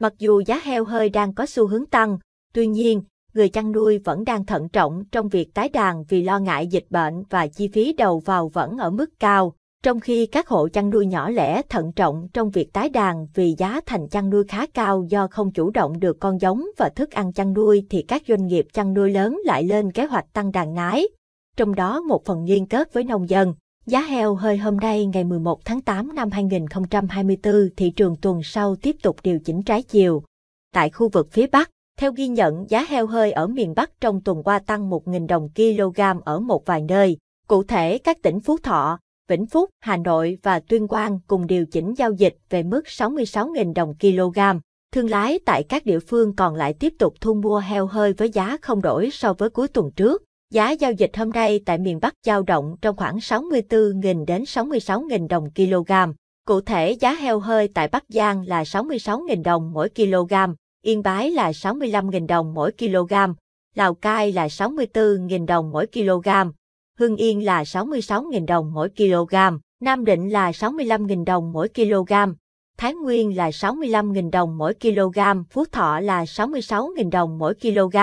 Mặc dù giá heo hơi đang có xu hướng tăng, tuy nhiên, người chăn nuôi vẫn đang thận trọng trong việc tái đàn vì lo ngại dịch bệnh và chi phí đầu vào vẫn ở mức cao, trong khi các hộ chăn nuôi nhỏ lẻ thận trọng trong việc tái đàn vì giá thành chăn nuôi khá cao do không chủ động được con giống và thức ăn chăn nuôi thì các doanh nghiệp chăn nuôi lớn lại lên kế hoạch tăng đàn nái, trong đó một phần liên kết với nông dân. Giá heo hơi hôm nay ngày 11 tháng 8 năm 2024 thị trường tuần sau tiếp tục điều chỉnh trái chiều. Tại khu vực phía Bắc, theo ghi nhận giá heo hơi ở miền Bắc trong tuần qua tăng 1.000 đồng kg ở một vài nơi. Cụ thể các tỉnh Phú Thọ, Vĩnh Phúc, Hà Nội và Tuyên Quang cùng điều chỉnh giao dịch về mức 66.000 đồng kg. Thương lái tại các địa phương còn lại tiếp tục thu mua heo hơi với giá không đổi so với cuối tuần trước. Giá giao dịch hôm nay tại miền Bắc dao động trong khoảng 64.000 đến 66.000 đồng kg. Cụ thể giá heo hơi tại Bắc Giang là 66.000 đồng mỗi kg, Yên Bái là 65.000 đồng mỗi kg, Lào Cai là 64.000 đồng mỗi kg, Hưng Yên là 66.000 đồng mỗi kg, Nam Định là 65.000 đồng mỗi kg, Thái Nguyên là 65.000 đồng mỗi kg, Phú Thọ là 66.000 đồng mỗi kg.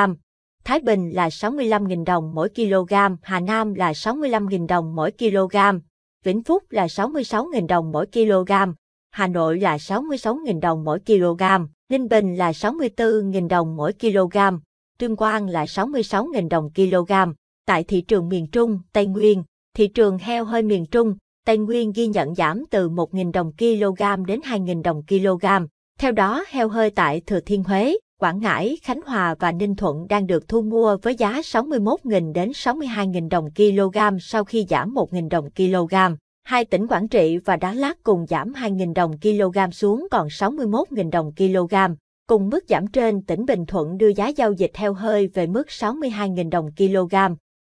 Thái Bình là 65.000 đồng mỗi kg, Hà Nam là 65.000 đồng mỗi kg, Vĩnh Phúc là 66.000 đồng mỗi kg, Hà Nội là 66.000 đồng mỗi kg, Ninh Bình là 64.000 đồng mỗi kg, Tuyên Quang là 66.000 đồng kg. Tại thị trường miền Trung, Tây Nguyên, thị trường heo hơi miền Trung, Tây Nguyên ghi nhận giảm từ 1.000 đồng kg đến 2.000 đồng kg. Theo đó, heo hơi tại Thừa Thiên Huế, Quảng Ngãi, Khánh Hòa và Ninh Thuận đang được thu mua với giá 61.000 đến 62.000 đồng kg sau khi giảm 1.000 đồng kg. Hai tỉnh Quảng Trị và Đắk Lắk cùng giảm 2.000 đồng kg xuống còn 61.000 đồng kg. Cùng mức giảm trên, tỉnh Bình Thuận đưa giá giao dịch heo hơi về mức 62.000 đồng kg.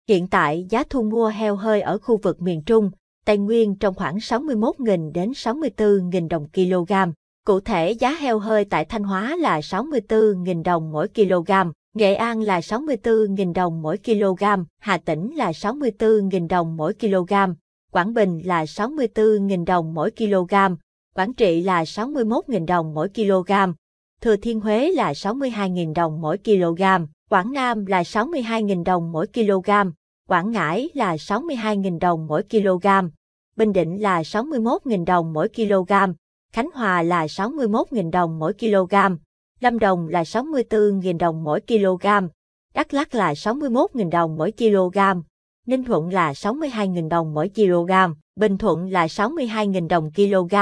Hiện tại, giá thu mua heo hơi ở khu vực miền Trung, Tây Nguyên trong khoảng 61.000 đến 64.000 đồng kg. Cụ thể giá heo hơi tại Thanh Hóa là 64.000 đồng mỗi kg, Nghệ An là 64.000 đồng mỗi kg, Hà Tĩnh là 64.000 đồng mỗi kg, Quảng Bình là 64.000 đồng mỗi kg, Quảng Trị là 61.000 đồng mỗi kg, Thừa Thiên Huế là 62.000 đồng mỗi kg, Quảng Nam là 62.000 đồng mỗi kg, Quảng Ngãi là 62.000 đồng mỗi kg, Bình Định là 61.000 đồng mỗi kg, Khánh Hòa là 61.000 đồng mỗi kg, Lâm Đồng là 64.000 đồng mỗi kg, Đắk Lắk là 61.000 đồng mỗi kg, Ninh Thuận là 62.000 đồng mỗi kg, Bình Thuận là 62.000 đồng kg.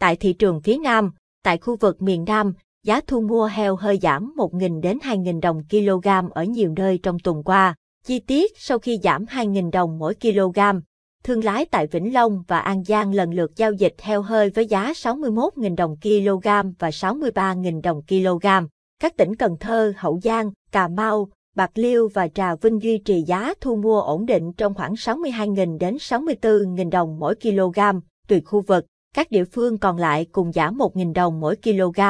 Tại thị trường phía Nam, tại khu vực miền Nam, giá thu mua heo hơi giảm 1.000 đến 2.000 đồng kg ở nhiều nơi trong tuần qua. Chi tiết sau khi giảm 2.000 đồng mỗi kg, thương lái tại Vĩnh Long và An Giang lần lượt giao dịch heo hơi với giá 61.000 đồng kg và 63.000 đồng kg. Các tỉnh Cần Thơ, Hậu Giang, Cà Mau, Bạc Liêu và Trà Vinh duy trì giá thu mua ổn định trong khoảng 62.000 đến 64.000 đồng mỗi kg, tùy khu vực. Các địa phương còn lại cùng giảm 1.000 đồng mỗi kg,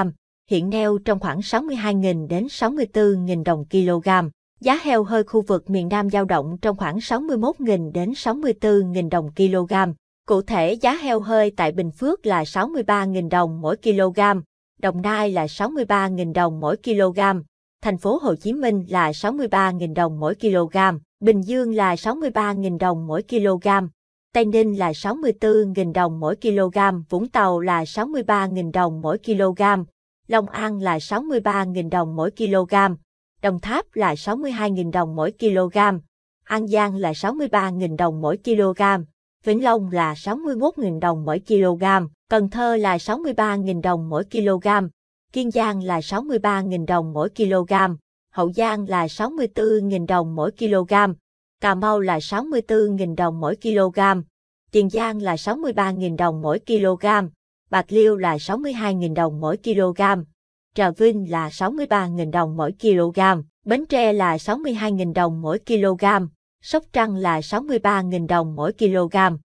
hiện neo trong khoảng 62.000 đến 64.000 đồng kg. Giá heo hơi khu vực miền Nam giao động trong khoảng 61.000 đến 64.000 đồng kg. Cụ thể giá heo hơi tại Bình Phước là 63.000 đồng mỗi kg, Đồng Nai là 63.000 đồng mỗi kg, thành phố Hồ Chí Minh là 63.000 đồng mỗi kg, Bình Dương là 63.000 đồng mỗi kg, Tây Ninh là 64.000 đồng mỗi kg, Vũng Tàu là 63.000 đồng mỗi kg, Long An là 63.000 đồng mỗi kg, Đồng Tháp là 62.000 đồng mỗi kg, An Giang là 63.000 đồng mỗi kg, Vĩnh Long là 61.000 đồng mỗi kg, Cần Thơ là 63.000 đồng mỗi kg, Kiên Giang là 63.000 đồng mỗi kg, Hậu Giang là 64.000 đồng mỗi kg, Cà Mau là 64.000 đồng mỗi kg, Tiền Giang là 63.000 đồng mỗi kg, Bạc Liêu là 62.000 đồng mỗi kg. Trà Vinh là 63.000 đồng mỗi kg, Bến Tre là 62.000 đồng mỗi kg, Sóc Trăng là 63.000 đồng mỗi kg.